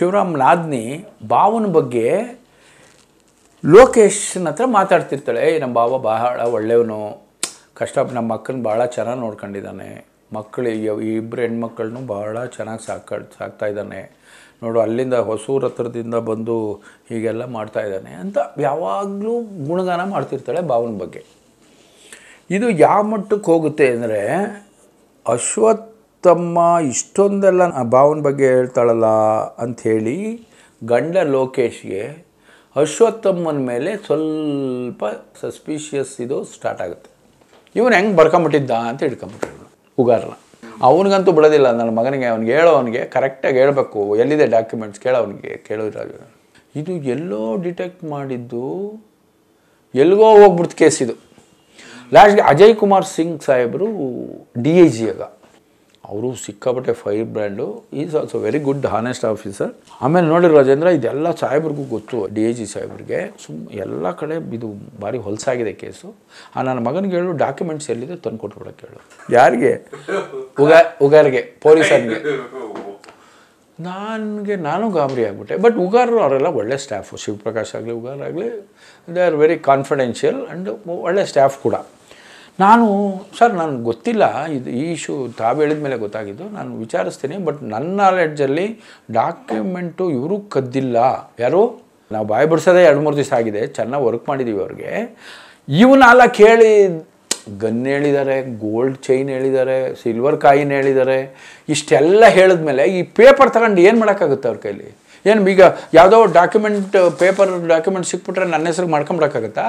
ಶಿವರಾಮ್ ನಾದ್ನಿ ಬಾವನ ಬಗ್ಗೆ ಲೋಕೇಶನ ಹತ್ರ ಮಾತಾಡ್ತಿರ್ತಾಳೆ ಏ ನಮ್ಮ ಭಾವ ಬಹಳ ಒಳ್ಳೆಯವನು ಕಷ್ಟ ನಮ್ಮ ಮಕ್ಕಳನ್ನ ಭಾಳ ಚೆನ್ನಾಗಿ ನೋಡ್ಕೊಂಡಿದ್ದಾನೆ ಮಕ್ಕಳು ಇಬ್ಬರು ಹೆಣ್ಮಕ್ಳನ್ನೂ ಭಾಳ ಚೆನ್ನಾಗಿ ಸಾಕ ಸಾಕ್ತಾಯಿದ್ದಾನೆ ನೋಡು ಅಲ್ಲಿಂದ ಹೊಸೂರು ಹತ್ರದಿಂದ ಬಂದು ಹೀಗೆಲ್ಲ ಮಾಡ್ತಾಯಿದ್ದಾನೆ ಅಂತ ಯಾವಾಗಲೂ ಗುಣಗಾನ ಮಾಡ್ತಿರ್ತಾಳೆ ಭಾವನ ಬಗ್ಗೆ ಇದು ಯಾವ ಮಟ್ಟಕ್ಕೆ ಹೋಗುತ್ತೆ ಅಂದರೆ ಅಶ್ವತ್ ತಮ್ಮ ಇಷ್ಟೊಂದೆಲ್ಲ ಭಾವನ ಬಗ್ಗೆ ಹೇಳ್ತಾಳಲ್ಲ ಅಂಥೇಳಿ ಗಂಡ ಲೋಕೇಶ್ಗೆ ಅಶ್ವತ್ಥಮ್ಮನ ಮೇಲೆ ಸ್ವಲ್ಪ ಸಸ್ಪಿಷಿಯಸ್ ಇದು ಸ್ಟಾರ್ಟ್ ಆಗುತ್ತೆ ಇವನು ಹೆಂಗೆ ಬರ್ಕೊಂಬಿಟ್ಟಿದ್ದ ಅಂತ ಹಿಡ್ಕೊಂಬಿಟ್ಟಿದ್ರು ಉಗಾರನ ಅವನಿಗಂತೂ ಬಿಡೋದಿಲ್ಲ ನನ್ನ ಮಗನಿಗೆ ಅವ್ನಿಗೆ ಹೇಳೋ ಅವನಿಗೆ ಕರೆಕ್ಟಾಗಿ ಹೇಳಬೇಕು ಎಲ್ಲಿದೆ ಡಾಕ್ಯುಮೆಂಟ್ಸ್ ಕೇಳೋ ಅವನಿಗೆ ಕೇಳೋದ್ರಾಗ ಇದು ಎಲ್ಲೋ ಡಿಟೆಕ್ಟ್ ಮಾಡಿದ್ದು ಎಲ್ಲಿಗೋ ಹೋಗ್ಬಿಡ್ತು ಕೇಸಿದು ಲಾಸ್ಟ್ಗೆ ಅಜಯ್ ಕುಮಾರ್ ಸಿಂಗ್ ಸಾಹೇಬರು ಡಿ ಐ ಆಗ ಅವರು ಸಿಕ್ಕಾಪಟ್ಟೆ fire brand is also very good honest officer ಆಮೇಲೆ ನೋಡಿ ರಾಜೇಂದ್ರ ಇದೆಲ್ಲ ಸಾಹೇಬ್ರಿಗೂ ಗೊತ್ತು ಡಿ ಎ ಜಿ ಸಾಹೇಬ್ರಿಗೆ ಸುಮ್ ಎಲ್ಲ ಕಡೆ ಇದು ಭಾರಿ ಹೊಲಸಾಗಿದೆ ಕೇಸು ಆ ನನ್ನ ಮಗನಿಗೆ ಹೇಳು ಡಾಕ್ಯುಮೆಂಟ್ಸ್ ಎಲ್ಲಿದೆ ತಂದು ಕೊಟ್ಬಿಡೋಕೆ ಹೇಳು ಯಾರಿಗೆ ಉಗ ಉಗಾರಿಗೆ ಪೊಲೀಸರಿಗೆ ನನಗೆ ನಾನು ಗಾಬರಿ ಆಗಿಬಿಟ್ಟೆ ಬಟ್ ಉಗಾರರು ಅವರೆಲ್ಲ ಒಳ್ಳೆ ಸ್ಟಾಫು ಶಿವಪ್ರಕಾಶ್ ಆಗಲಿ ಉಗಾರ್ ಆಗಲಿ they are very confidential and ಒಳ್ಳೆ ಸ್ಟಾಫ್ ಕೂಡ ನಾನು ಸರ್ ನನಗೆ ಗೊತ್ತಿಲ್ಲ ಇದು ಈ ಇಶ್ಯೂ ತಾವು ಹೇಳಿದ ಮೇಲೆ ಗೊತ್ತಾಗಿದ್ದು ನಾನು ವಿಚಾರಿಸ್ತೀನಿ ಬಟ್ ನನ್ನ ನಾಲೆಡ್ಜಲ್ಲಿ ಡಾಕ್ಯುಮೆಂಟು ಇವರು ಕದ್ದಿಲ್ಲ ಯಾರು ನಾವು ಬಾಯಿ ಬಿಡಿಸೋದೇ ಎರಡು ಮೂರು ದಿವಸ ಆಗಿದೆ ಚೆನ್ನಾಗಿ ವರ್ಕ್ ಮಾಡಿದ್ದೀವಿ ಅವ್ರಿಗೆ ಇವನ್ನೆಲ್ಲ ಕೇಳಿ ಗನ್ ಹೇಳಿದ್ದಾರೆ ಗೋಲ್ಡ್ ಚೈನ್ ಹೇಳಿದ್ದಾರೆ ಸಿಲ್ವರ್ ಕಾಯಿನ್ ಹೇಳಿದ್ದಾರೆ ಇಷ್ಟೆಲ್ಲ ಹೇಳಿದ್ಮೇಲೆ ಈ ಪೇಪರ್ ತಗೊಂಡು ಏನು ಮಾಡೋಕ್ಕಾಗುತ್ತೆ ಅವ್ರ ಕೈಲಿ ಏನು ಈಗ ಯಾವುದೋ ಡಾಕ್ಯುಮೆಂಟ್ ಪೇಪರ್ ಡಾಕ್ಯುಮೆಂಟ್ ಸಿಕ್ಬಿಟ್ರೆ ನನ್ನ ಹೆಸ್ರಿಗೆ ಮಾಡ್ಕೊಂಬಿಡೋಕ್ಕಾಗತ್ತಾ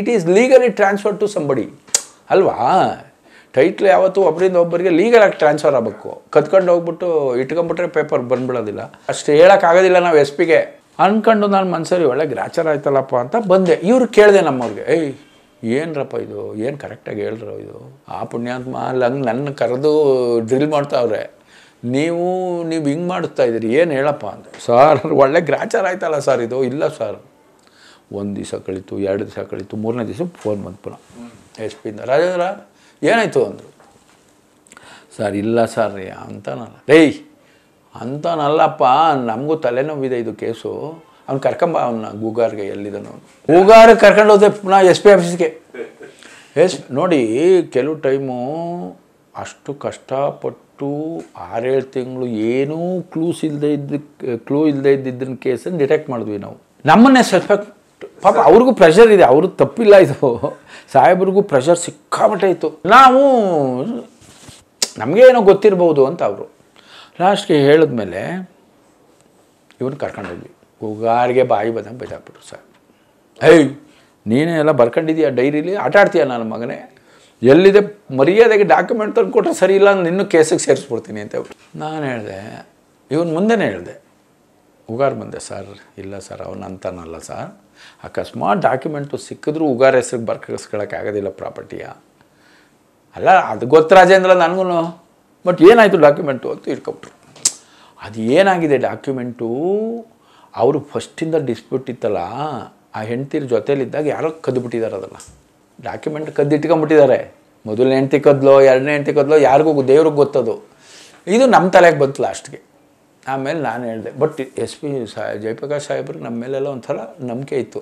it is legally transfer to somebody ಅಲ್ವಾ ಟೈಟ್ಲ್ ಯಾವತ್ತೂ ಒಬ್ಬರಿಂದ ಒಬ್ಬರಿಗೆ ಲೀಗಲ್ ಆಗಿ ಟ್ರಾನ್ಸ್ಫರ್ ಆಗಬೇಕು ಕತ್ಕೊಂಡು ಹೋಗ್ಬಿಟ್ಟು ಇಟ್ಕೊಂಬಿಟ್ರೆ ಪೇಪರ್ ಬಂದ್ಬಿಡೋದಿಲ್ಲ ಅಷ್ಟು ಹೇಳೋಕ್ಕಾಗೋದಿಲ್ಲ ನಾವು ಎಸ್ ಪಿಗೆ ಅಂದ್ಕೊಂಡು ನಾನು ಮನ್ಸರಿ ಒಳ್ಳೆ ಗ್ರಾಚರ್ ಆಯ್ತಲ್ಲಪ್ಪ ಅಂತ ಬಂದೆ ಇವ್ರು ಕೇಳಿದೆ ನಮ್ಮವ್ರಿಗೆ ಏಯ್ ಏನರಪ್ಪ ಇದು ಏನು ಕರೆಕ್ಟಾಗಿ ಹೇಳ್ರ ಇದು ಆ ಪುಣ್ಯಾತ್ಮ ಅಲ್ಲಿ ಹಂಗೆ ನನ್ನ ಕರೆದು ಡ್ರಿಲ್ ಮಾಡ್ತಾವ್ರೆ ನೀವು ನೀವು ಹಿಂಗೆ ಮಾಡಿಸ್ತಾ ಇದ್ದೀರಿ ಏನು ಹೇಳಪ್ಪ ಅಂತ ಸರ್ ಒಳ್ಳೆ ಗ್ರಾಚರ್ ಆಯ್ತಲ್ಲ ಸರ್ ಇದು ಇಲ್ಲ ಸರ್ ಒಂದು ದಿವಸ ಕಳೀತು ಎರಡು ದಿವಸ ಕಳೀತು ಮೂರನೇ ದಿವಸ ಫೋನ್ ಬಂತು ಪುನಃ ಎಸ್ ಪಿಯಿಂದ ರಾಜೇಂದ್ರ ಏನಾಯಿತು ಅಂದರು ಸರ್ ಇಲ್ಲ ಸರ್ ಅಂತನಲ್ಲ ರೇಯ್ ಅಂತನಲ್ಲಪ್ಪ ನಮಗೂ ತಲೆನೋವಿದೆ ಇದು ಕೇಸು ಅವ್ನು ಕರ್ಕೊಂಬ ಅವನ್ನ ಗೂಗಾರ್ಗೆ ಎಲ್ಲಿದ್ದಾನು ಗೂಗಾರ್ಗೆ ಕರ್ಕೊಂಡು ಹೋದೆ ಪುನಃ ಎಸ್ ಪಿ ಆಫೀಸ್ಗೆ ಎಸ್ ನೋಡಿ ಕೆಲವು ಟೈಮು ಅಷ್ಟು ಕಷ್ಟಪಟ್ಟು ಆರೇಳು ತಿಂಗಳು ಏನೂ ಕ್ಲೂಸ್ ಇಲ್ಲದೆ ಇದ್ದ ಕ್ಲೂ ಇಲ್ಲದೆ ಇದ್ದಿದ್ದನ್ನ ಕೇಸನ್ನು ಡಿಟೆಕ್ಟ್ ಮಾಡಿದ್ವಿ ನಾವು ನಮ್ಮನ್ನೇ ಸಸ್ಪೆಕ್ಟ್ ಪಾಪ ಅವ್ರಿಗೂ ಪ್ರೆಷರ್ ಇದೆ ಅವ್ರಿಗೆ ತಪ್ಪಿಲ್ಲ ಇದು ಸಾಹೇಬ್ರಿಗೂ ಪ್ರೆಷರ್ ಸಿಕ್ಕಾಪಟ್ಟೆ ಇತ್ತು ನಾವು ನಮಗೆ ಏನೋ ಗೊತ್ತಿರ್ಬೋದು ಅಂತ ಅವರು ಲಾಸ್ಟ್ಗೆ ಹೇಳಿದ್ಮೇಲೆ ಕರ್ಕೊಂಡು ಕರ್ಕೊಂಡೋಗಿ ಉಗಾರಿಗೆ ಬಾಯಿ ಬದಂಗೆ ಬೈದಾಕ್ಬಿಟ್ರು ಸರ್ ಹೇಯ್ ನೀನೇ ಎಲ್ಲ ಬರ್ಕೊಂಡಿದ್ದೀಯ ಡೈರಿಲಿ ಆಟ ಆಡ್ತೀಯ ನನ್ನ ಮಗನೇ ಎಲ್ಲಿದೆ ಮರ್ಯಾದೆಗೆ ಡಾಕ್ಯುಮೆಂಟ್ ತಂದು ಕೊಟ್ಟರೆ ಸರಿ ಇಲ್ಲ ನಿನ್ನೂ ಕೇಸಿಗೆ ಸೇರಿಸ್ಬಿಡ್ತೀನಿ ಅಂತ ಹೇಳ್ಬಿಟ್ಟು ನಾನು ಹೇಳಿದೆ ಇವನು ಮುಂದೆನೇ ಹೇಳಿದೆ ಉಗಾರ್ ಬಂದೆ ಸರ್ ಇಲ್ಲ ಸರ್ ಅವನು ಅಂತಾನಲ್ಲ ಸರ್ ಅಕಸ್ಮಾತ್ ಡಾಕ್ಯುಮೆಂಟು ಸಿಕ್ಕಿದ್ರೂ ಉಗಾರ ಹೆಸ್ರಿಗೆ ಆಗೋದಿಲ್ಲ ಪ್ರಾಪರ್ಟಿಯ ಅಲ್ಲ ಅದು ಗೊತ್ತು ರಾಜೇಂದ್ರ ನನಗೂ ಬಟ್ ಏನಾಯಿತು ಡಾಕ್ಯುಮೆಂಟು ಅಂತ ಇಟ್ಕೊಬಿಟ್ರು ಅದು ಏನಾಗಿದೆ ಡಾಕ್ಯುಮೆಂಟು ಅವರು ಫಸ್ಟಿಂದ ಡಿಸ್ಪ್ಯೂಟ್ ಇತ್ತಲ್ಲ ಆ ಹೆಂಡ್ತಿರ ಜೊತೇಲಿದ್ದಾಗ ಯಾರೋ ಕದ್ದುಬಿಟ್ಟಿದ್ದಾರೆ ಅದನ್ನು ಡಾಕ್ಯುಮೆಂಟ್ ಕದ್ದಿಟ್ಕೊಂಬಿಟ್ಟಿದ್ದಾರೆ ಮೊದಲನೇ ಹೆಂಡ್ತಿ ಕದ್ಲೋ ಎರಡನೇ ಹೆಂಡ್ತಿ ಕದ್ಲೋ ಯಾರಿಗೂ ದೇವ್ರಿಗೆ ಗೊತ್ತದು ಇದು ನಮ್ಮ ತಲೆಗೆ ಬಂತು ಲಾಸ್ಟ್ಗೆ ಆಮೇಲೆ ನಾನು ಹೇಳಿದೆ ಬಟ್ ಎಸ್ ಪಿ ಸಾ ಜಯಪ್ರಕಾಶ್ ಸಾಹೇಬ್ರಿಗೆ ನಮ್ಮ ಮೇಲೆಲ್ಲ ಒಂಥರ ನಂಬಿಕೆ ಇತ್ತು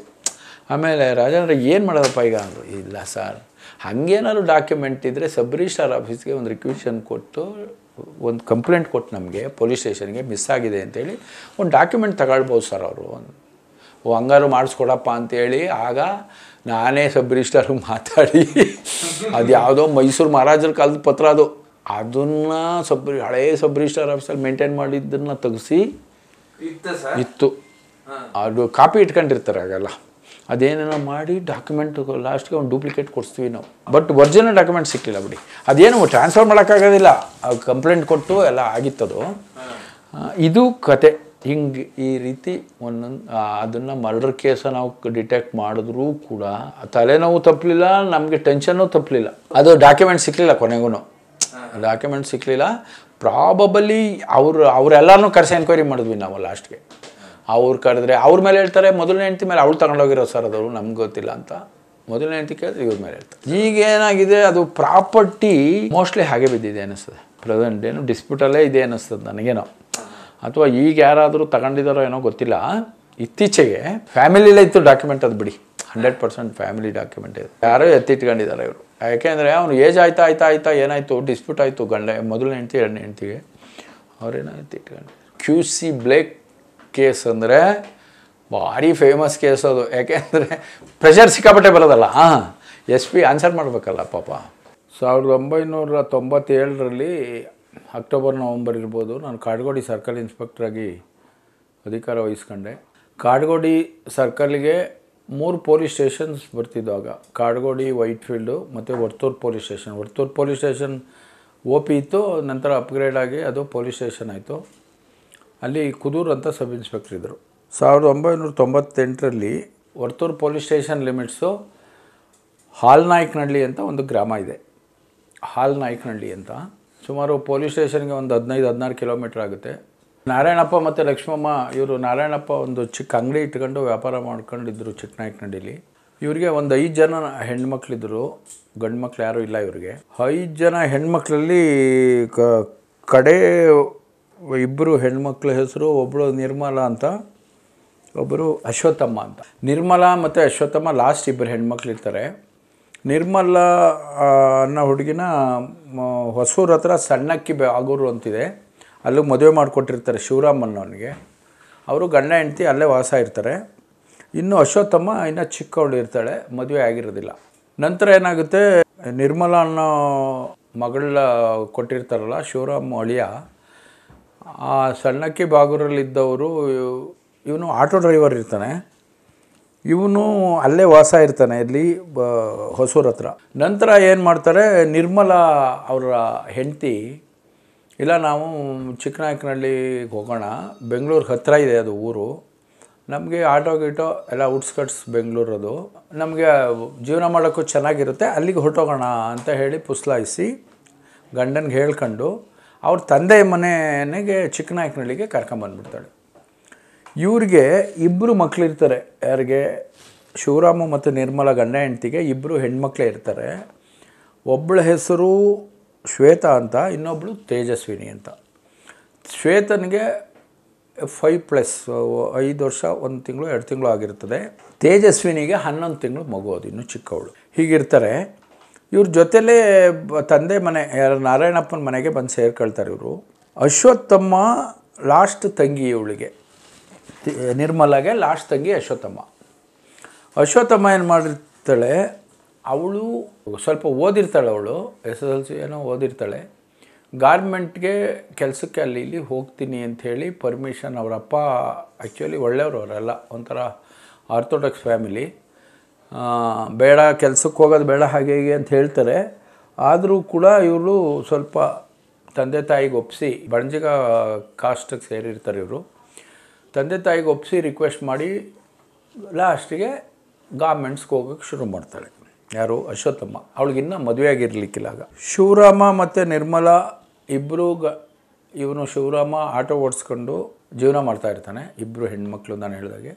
ಆಮೇಲೆ ರಾಜೇಂದ್ರ ಏನು ಮಾಡೋದಪ್ಪ ಈಗ ಅಂದರು ಇಲ್ಲ ಸರ್ ಹಾಗೇನಾದ್ರು ಡಾಕ್ಯುಮೆಂಟ್ ಇದ್ದರೆ ಸಬ್ ರಿಜಿಸ್ಟ್ರಾರ್ ಆಫೀಸ್ಗೆ ಒಂದು ರಿಕ್ವಿಷನ್ ಕೊಟ್ಟು ಒಂದು ಕಂಪ್ಲೇಂಟ್ ಕೊಟ್ಟು ನಮಗೆ ಪೊಲೀಸ್ ಸ್ಟೇಷನ್ಗೆ ಮಿಸ್ ಆಗಿದೆ ಅಂತೇಳಿ ಒಂದು ಡಾಕ್ಯುಮೆಂಟ್ ತಗೊಳ್ಬೋದು ಸರ್ ಅವರು ಒಂದು ಓ ಹಂಗಾರು ಮಾಡಿಸ್ಕೊಡಪ್ಪ ಅಂತೇಳಿ ಆಗ ನಾನೇ ಸಬ್ ರಿಜಿಸ್ಟ್ರಾರ್ಗೆ ಮಾತಾಡಿ ಅದು ಯಾವುದೋ ಮೈಸೂರು ಮಹಾರಾಜರ ಕಾಲದ ಪತ್ರ ಅದು ಅದನ್ನು ಸಬ್ ಹಳೇ ಸಬ್ ಸ್ಟಾರ್ ಆಫೀಸಲ್ಲಿ ಮೇಂಟೈನ್ ಮಾಡಿದ್ದನ್ನು ತೆಗೆಸಿ ಇತ್ತು ಅದು ಕಾಪಿ ಇಟ್ಕೊಂಡಿರ್ತಾರೆ ಹಾಗೆಲ್ಲ ಅದೇನೇನೋ ಮಾಡಿ ಡಾಕ್ಯುಮೆಂಟ್ ಲಾಸ್ಟ್ಗೆ ಒಂದು ಡೂಪ್ಲಿಕೇಟ್ ಕೊಡಿಸ್ತೀವಿ ನಾವು ಬಟ್ ಒರಿಜಿನಲ್ ಡಾಕ್ಯುಮೆಂಟ್ ಸಿಕ್ಕಿಲ್ಲ ಬಿಡಿ ಅದೇನು ಟ್ರಾನ್ಸ್ಫರ್ ಮಾಡೋಕ್ಕಾಗೋದಿಲ್ಲ ಕಂಪ್ಲೇಂಟ್ ಕೊಟ್ಟು ಎಲ್ಲ ಆಗಿತ್ತದು ಇದು ಕತೆ ಹಿಂಗೆ ಈ ರೀತಿ ಒಂದೊಂದು ಅದನ್ನು ಮರ್ಡರ್ ಕೇಸ ನಾವು ಡಿಟೆಕ್ಟ್ ಮಾಡಿದ್ರೂ ಕೂಡ ತಲೆನೋವು ತಪ್ಪಲಿಲ್ಲ ನಮಗೆ ಟೆನ್ಷನ್ನು ತಪ್ಪಲಿಲ್ಲ ಅದು ಡಾಕ್ಯುಮೆಂಟ್ ಸಿಕ್ಕಲಿಲ್ಲ ಕೊನೆಗೂ ಡಾಕ್ಯುಮೆಂಟ್ ಸಿಕ್ಕಲಿಲ್ಲ ಪ್ರಾಬಬಲಿ ಅವರು ಅವರೆಲ್ಲರನ್ನೂ ಕರೆಸಿ ಎನ್ಕ್ವೈರಿ ಮಾಡಿದ್ವಿ ನಾವು ಲಾಸ್ಟ್ಗೆ ಅವ್ರು ಕರೆದ್ರೆ ಅವ್ರ ಮೇಲೆ ಹೇಳ್ತಾರೆ ಮೊದಲನೇ ಹೆಂಡತಿ ಮೇಲೆ ಅವ್ಳು ತಗೊಂಡೋಗಿರೋ ಸರ್ ಅದವರು ನಮ್ಗೆ ಗೊತ್ತಿಲ್ಲ ಅಂತ ಮೊದಲನೇ ಹೆಂಡತಿ ಕೇಳಿದ್ರೆ ಇವ್ರ ಮೇಲೆ ಹೇಳ್ತಾರೆ ಈಗ ಏನಾಗಿದೆ ಅದು ಪ್ರಾಪರ್ಟಿ ಮೋಸ್ಟ್ಲಿ ಹಾಗೆ ಬಿದ್ದಿದೆ ಅನಿಸ್ತದೆ ಪ್ರೆಸೆಂಟ್ ಏನು ಡಿಸ್ಪ್ಯೂಟಲ್ಲೇ ಇದೆ ಅನ್ನಿಸ್ತದೆ ನನಗೇನೋ ಅಥವಾ ಈಗ ಯಾರಾದರೂ ತಗೊಂಡಿದ್ದಾರೋ ಏನೋ ಗೊತ್ತಿಲ್ಲ ಇತ್ತೀಚೆಗೆ ಫ್ಯಾಮಿಲಿಲೇ ಇತ್ತು ಡಾಕ್ಯುಮೆಂಟ್ ಅದು ಬಿಡಿ ಹಂಡ್ರೆಡ್ ಪರ್ಸೆಂಟ್ ಫ್ಯಾಮಿಲಿ ಡಾಕ್ಯುಮೆಂಟ್ ಇದೆ ಯಾರೋ ಎತ್ತಿಟ್ಕೊಂಡಿದ್ದಾರೆ ಇವರು ಯಾಕೆಂದರೆ ಅವನು ಏಜ್ ಆಯ್ತಾ ಆಯ್ತಾ ಆಯ್ತಾ ಏನಾಯಿತು ಡಿಸ್ಪ್ಯೂಟ್ ಆಯಿತು ಗಂಡ ಮೊದಲನೇ ಹೆಂಡ್ತಿ ಎರಡನೇ ಹೆಂಡ್ತಿಗೆ ಅವ್ರೇನೋ ಎತ್ತಿಟ್ಕೊಂಡು ಕ್ಯೂ ಸಿ ಬ್ಲೇಕ್ ಕೇಸ್ ಅಂದರೆ ಭಾರಿ ಫೇಮಸ್ ಕೇಸ್ ಅದು ಯಾಕೆಂದರೆ ಪ್ರೆಷರ್ ಸಿಕ್ಕಾಪಟ್ಟೆ ಬರೋದಲ್ಲ ಹಾಂ ಎಸ್ ಪಿ ಆನ್ಸರ್ ಮಾಡಬೇಕಲ್ಲ ಪಾಪ ಸಾವಿರದ ಒಂಬೈನೂರ ತೊಂಬತ್ತೇಳರಲ್ಲಿ ಅಕ್ಟೋಬರ್ ನವಂಬರ್ ಇರ್ಬೋದು ನಾನು ಕಾಡ್ಗೋಡಿ ಸರ್ಕಲ್ ಇನ್ಸ್ಪೆಕ್ಟ್ರಾಗಿ ಅಧಿಕಾರ ವಹಿಸ್ಕೊಂಡೆ ಕಾಡ್ಗೋಡಿ ಸರ್ಕಲ್ಗೆ ಮೂರು ಪೊಲೀಸ್ ಸ್ಟೇಷನ್ಸ್ ಬರ್ತಿದ್ದಾಗ ಕಾಡ್ಗೋಡಿ ಫೀಲ್ಡು ಮತ್ತು Varthur police station Varthur police station O P ಇತ್ತು ನಂತರ ಅಪ್ಗ್ರೇಡ್ ಆಗಿ ಅದು ಪೊಲೀಸ್ ಸ್ಟೇಷನ್ ಆಯಿತು ಅಲ್ಲಿ ಕುದೂರು ಅಂತ ಸಬ್ ಇನ್ಸ್ಪೆಕ್ಟರ್ ಇದ್ದರು ಸಾವಿರದ ಒಂಬೈನೂರ ತೊಂಬತ್ತೆಂಟರಲ್ಲಿ Varthur police station limits Halnayakanahalli ಅಂತ ಒಂದು ಗ್ರಾಮ ಇದೆ ಹಾಲ್ನಾಯ್ಕನಹಳ್ಳಿ ಅಂತ ಸುಮಾರು ಪೊಲೀಸ್ ಸ್ಟೇಷನ್ಗೆ ಒಂದು ಹದಿನೈದು ಹದಿನಾರು ಕಿಲೋಮೀಟ್ರ್ ಆಗುತ್ತೆ ನಾರಾಯಣಪ್ಪ ಮತ್ತು ಲಕ್ಷ್ಮಮ್ಮ ಇವರು ನಾರಾಯಣಪ್ಪ ಒಂದು ಚಿಕ್ಕ ಅಂಗಡಿ ಇಟ್ಕೊಂಡು ವ್ಯಾಪಾರ ಮಾಡ್ಕೊಂಡಿದ್ರು ಚಿಕ್ಕನಾಯಕನಹಳ್ಳಿಲಿ ಇವರಿಗೆ ಒಂದು ಐದು ಜನ ಹೆಣ್ಮಕ್ಳಿದ್ರು ಗಂಡು ಮಕ್ಳು ಯಾರೂ ಇಲ್ಲ ಇವರಿಗೆ ಐದು ಜನ ಹೆಣ್ಮಕ್ಳಲ್ಲಿ ಕಡೆ ಇಬ್ಬರು ಹೆಣ್ಮಕ್ಳ ಹೆಸರು ಒಬ್ಬಳು ನಿರ್ಮಲಾ ಅಂತ ಒಬ್ಬರು ಅಶ್ವತ್ಥಮ್ಮ ಅಂತ ನಿರ್ಮಲಾ ಮತ್ತು ಅಶ್ವತ್ಥಮ್ಮ ಲಾಸ್ಟ್ ಇಬ್ಬರು ಹೆಣ್ಮಕ್ಳು ಇರ್ತಾರೆ ನಿರ್ಮಲಾ ಅನ್ನೋ ಹುಡುಗಿನ ಹೊಸೂರ ಹತ್ರ ಸಣ್ಣಕ್ಕಿ ಬೆ ಆಗೂರು ಅಂತಿದೆ ಅಲ್ಲಿಗೆ ಮದುವೆ ಮಾಡಿಕೊಟ್ಟಿರ್ತಾರೆ ಶಿವರಾಮ್ ಅನ್ನೋನಿಗೆ ಅವರು ಗಂಡ ಹೆಂಡ್ತಿ ಅಲ್ಲೇ ವಾಸ ಇರ್ತಾರೆ ಇನ್ನು ಅಶ್ವತ್ಥಮ್ಮ ಇನ್ನು ಚಿಕ್ಕವಳು ಇರ್ತಾಳೆ ಮದುವೆ ಆಗಿರೋದಿಲ್ಲ ನಂತರ ಏನಾಗುತ್ತೆ ನಿರ್ಮಲಾ ಅನ್ನೋ ಮಗಳ ಕೊಟ್ಟಿರ್ತಾರಲ್ಲ ಶಿವರಾಮ್ ಅಳಿಯ ಆ ಸಣ್ಣಕ್ಕಿ ಬಾಗೂರಲ್ಲಿದ್ದವರು ಇವನು ಆಟೋ ಡ್ರೈವರ್ ಇರ್ತಾನೆ ಇವನು ಅಲ್ಲೇ ವಾಸ ಇರ್ತಾನೆ ಇಲ್ಲಿ ಹೊಸೂರ ಹತ್ರ ನಂತರ ಏನು ಮಾಡ್ತಾರೆ ನಿರ್ಮಲಾ ಅವರ ಹೆಂಡತಿ ಇಲ್ಲ ನಾವು ಚಿಕ್ಕನಾಯಕನಹಳ್ಳಿಗೆ ಹೋಗೋಣ ಬೆಂಗಳೂರು ಹತ್ತಿರ ಇದೆ ಅದು ಊರು ನಮಗೆ ಆಟೋ ಗೀಟೋ ಎಲ್ಲ ಕಟ್ಸ್ ಬೆಂಗಳೂರದು ನಮಗೆ ಜೀವನ ಮಾಡೋಕ್ಕೂ ಚೆನ್ನಾಗಿರುತ್ತೆ ಅಲ್ಲಿಗೆ ಹೊರಟೋಗೋಣ ಅಂತ ಹೇಳಿ ಪುಸ್ಲಾಯಿಸಿ ಗಂಡನಿಗೆ ಹೇಳ್ಕೊಂಡು ಅವ್ರ ತಂದೆ ಮನೆಗೆ ಚಿಕ್ಕನಾಯಕನಹಳ್ಳಿಗೆ ಕರ್ಕೊಂಬಂದ್ಬಿಡ್ತಾಳೆ ಇವ್ರಿಗೆ ಇಬ್ಬರು ಮಕ್ಕಳಿರ್ತಾರೆ ಯಾರಿಗೆ ಶಿವರಾಮು ಮತ್ತು ನಿರ್ಮಲ ಗಂಡ ಹೆಂಡ್ತಿಗೆ ಇಬ್ಬರು ಹೆಣ್ಮಕ್ಳೇ ಇರ್ತಾರೆ ಒಬ್ಬಳ ಹೆಸರು ಶ್ವೇತ ಅಂತ ಇನ್ನೊಬ್ಬಳು ತೇಜಸ್ವಿನಿ ಅಂತ ಶ್ವೇತನಿಗೆ ಫೈವ್ ಪ್ಲಸ್ ಐದು ವರ್ಷ ಒಂದು ತಿಂಗಳು ಎರಡು ತಿಂಗಳು ಆಗಿರ್ತದೆ ತೇಜಸ್ವಿನಿಗೆ ಹನ್ನೊಂದು ತಿಂಗಳು ಮಗು ಅದು ಇನ್ನೂ ಚಿಕ್ಕವಳು ಹೀಗಿರ್ತಾರೆ ಇವ್ರ ಜೊತೆಲೇ ತಂದೆ ಮನೆ ನಾರಾಯಣಪ್ಪನ ಮನೆಗೆ ಬಂದು ಸೇರ್ಕೊಳ್ತಾರೆ ಇವರು ಅಶ್ವತ್ಥಮ್ಮ ಲಾಸ್ಟ್ ತಂಗಿ ಇವಳಿಗೆ ನಿರ್ಮಲಾಗೆ ಲಾಸ್ಟ್ ತಂಗಿ ಅಶ್ವತ್ಥಮ್ಮ ಅಶ್ವತ್ಥಮ್ಮ ಏನು ಮಾಡಿರ್ತಾಳೆ ಅವಳು ಸ್ವಲ್ಪ ಓದಿರ್ತಾಳೆ ಅವಳು ಎಸ್ ಎಸ್ ಎಲ್ ಸಿ ಏನೋ ಓದಿರ್ತಾಳೆ ಗಾರ್ಮೆಂಟ್ಗೆ ಕೆಲಸಕ್ಕೆ ಅಲ್ಲಿ ಇಲ್ಲಿ ಹೋಗ್ತೀನಿ ಅಂಥೇಳಿ ಪರ್ಮಿಷನ್ ಅವರಪ್ಪ ಆ್ಯಕ್ಚುಲಿ ಒಳ್ಳೆಯವರು ಅವರೆಲ್ಲ ಒಂಥರ ಆರ್ಥೋಡಾಕ್ಸ್ ಫ್ಯಾಮಿಲಿ ಬೇಡ ಕೆಲಸಕ್ಕೆ ಹೋಗೋದು ಬೇಡ ಹಾಗೆ ಹೇಗೆ ಅಂತ ಹೇಳ್ತಾರೆ ಆದರೂ ಕೂಡ ಇವರು ಸ್ವಲ್ಪ ತಂದೆ ತಾಯಿಗೆ ಒಪ್ಪಿಸಿ ಬಣಜಿಗ ಕಾಸ್ಟಿಗೆ ಸೇರಿರ್ತಾರೆ ಇವರು ತಂದೆ ತಾಯಿಗೆ ಒಪ್ಪಿಸಿ ರಿಕ್ವೆಸ್ಟ್ ಮಾಡಿ ಲಾಸ್ಟಿಗೆ ಗಾರ್ಮೆಂಟ್ಸ್ಗೆ ಹೋಗೋಕ್ಕೆ ಶುರು ಮಾಡ್ತಾಳೆ ಯಾರು ಅಶ್ವತ್ಥಮ್ಮ ಇನ್ನೂ ಮದುವೆ ಆಗಿರಲಿಕ್ಕಿಲ್ಲ ಆಗ ಶಿವರಾಮ ಮತ್ತು ನಿರ್ಮಲಾ ಇಬ್ಬರು ಗ ಇವನು ಶಿವರಾಮ ಆಟೋ ಓಡಿಸ್ಕೊಂಡು ಜೀವನ ಮಾಡ್ತಾ ಇರ್ತಾನೆ ಇಬ್ಬರು ಹೆಣ್ಮಕ್ಳು ನಾನು ಹೇಳಿದಾಗೆ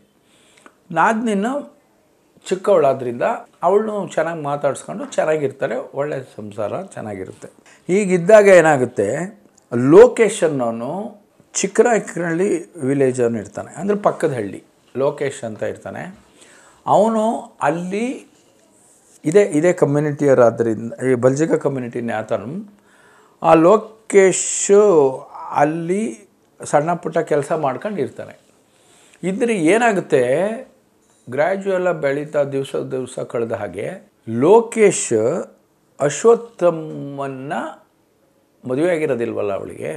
ನಾದಿನ ಚಿಕ್ಕವಳಾದ್ರಿಂದ ಅವಳನ್ನು ಚೆನ್ನಾಗಿ ಮಾತಾಡಿಸ್ಕೊಂಡು ಚೆನ್ನಾಗಿರ್ತಾರೆ ಒಳ್ಳೆಯ ಸಂಸಾರ ಚೆನ್ನಾಗಿರುತ್ತೆ ಈಗಿದ್ದಾಗ ಏನಾಗುತ್ತೆ ಲೋಕೇಶ್ ಅನ್ನೋನು ವಿಲೇಜ್ ವಿಲೇಜನ್ನು ಇರ್ತಾನೆ ಅಂದರೆ ಪಕ್ಕದ ಹಳ್ಳಿ ಲೋಕೇಶ್ ಅಂತ ಇರ್ತಾನೆ ಅವನು ಅಲ್ಲಿ ಇದೇ ಇದೇ ಕಮ್ಯುನಿಟಿಯರಾದ್ದರಿಂದ ಈ ಬಲ್ಜಿಗ ಕಮ್ಯುನಿಟಿನೇ ಆತನು ಆ ಲೋಕೇಶು ಅಲ್ಲಿ ಸಣ್ಣ ಪುಟ್ಟ ಕೆಲಸ ಮಾಡ್ಕೊಂಡು ಇರ್ತಾನೆ ಇದ್ರೆ ಏನಾಗುತ್ತೆ ಗ್ರ್ಯಾಜುಯಲ್ಲ ಬೆಳೀತಾ ದಿವಸ ದಿವಸ ಕಳೆದ ಹಾಗೆ ಲೋಕೇಶ್ ಅಶ್ವತ್ಥಮ್ಮನ್ನು ಮದುವೆ ಆಗಿರೋದಿಲ್ವಲ್ಲ ಅವಳಿಗೆ